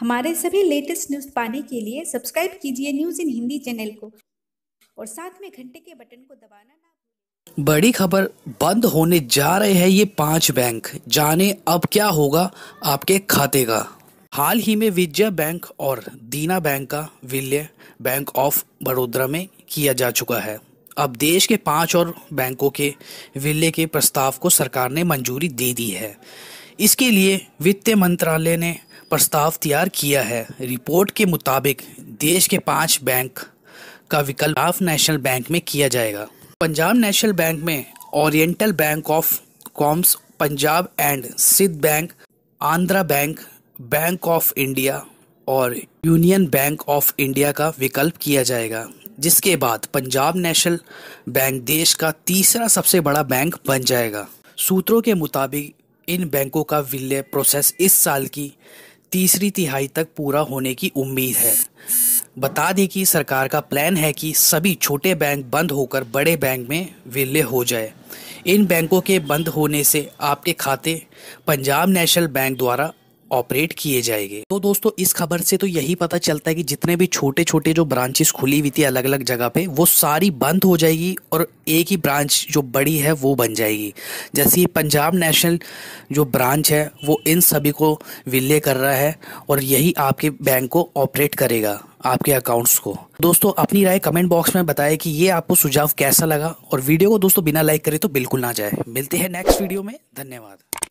हमारे सभी latest news पाने के लिए सब्सक्राइब कीजिए न्यूज़ इन हिंदी चैनल को और साथ में घंटे के बटन को दबाना ना बड़ी खबर बंद होने जा रहे हैं ये पांच बैंक जाने अब क्या होगा आपके खाते का हाल ही में विजय बैंक और दीना बैंक का विलय बैंक ऑफ बड़ोदरा में किया जा चुका है अब देश के पांच और बैंकों के विलय के प्रस्ताव को सरकार ने मंजूरी दे दी है इसके लिए वित्त मंत्रालय ने प्रस्ताव तैयार किया है रिपोर्ट के मुताबिक देश के पांच बैंक का विकल्प ऑफ नेशनल बैंक में किया जाएगा पंजाब नेशनल बैंक में oriental bank of commerce Punjab and Sind bank Andhra bank bank of India और यूनियन बैंक ऑफ इंडिया का विकल्प किया जाएगा जिसके बाद पंजाब नेशनल बैंक देश का तीसरा सबसे बड़ा बैंक बन जाएगा सूत्रों के मुताबिक इन बैंकों का विलय प्रोसेस इस साल की तीसरी तिहाई तक पूरा होने की उम्मीद है बता दें कि सरकार का प्लान है कि सभी छोटे बैंक बंद होकर बड़े बैंक में विलय हो जाए इन बैंकों के बंद होने से आपके खाते पंजाब नेशनल बैंक द्वारा ऑपरेट किए जाएंगे तो दोस्तों इस खबर से तो यही पता चलता है कि जितने भी छोटे छोटे जो ब्रांचेस खुली हुई थी अलग अलग जगह पे वो सारी बंद हो जाएगी और एक ही ब्रांच जो बड़ी है वो बन जाएगी जैसे पंजाब नेशनल जो ब्रांच है वो इन सभी को विलय कर रहा है और यही आपके बैंक को ऑपरेट करेगा आपके अकाउंट्स को दोस्तों अपनी राय कमेंट बॉक्स में बताएं कि ये आपको सुझाव कैसा लगा और वीडियो को दोस्तों बिना लाइक करे तो बिल्कुल ना जाए मिलते हैं नेक्स्ट वीडियो में धन्यवाद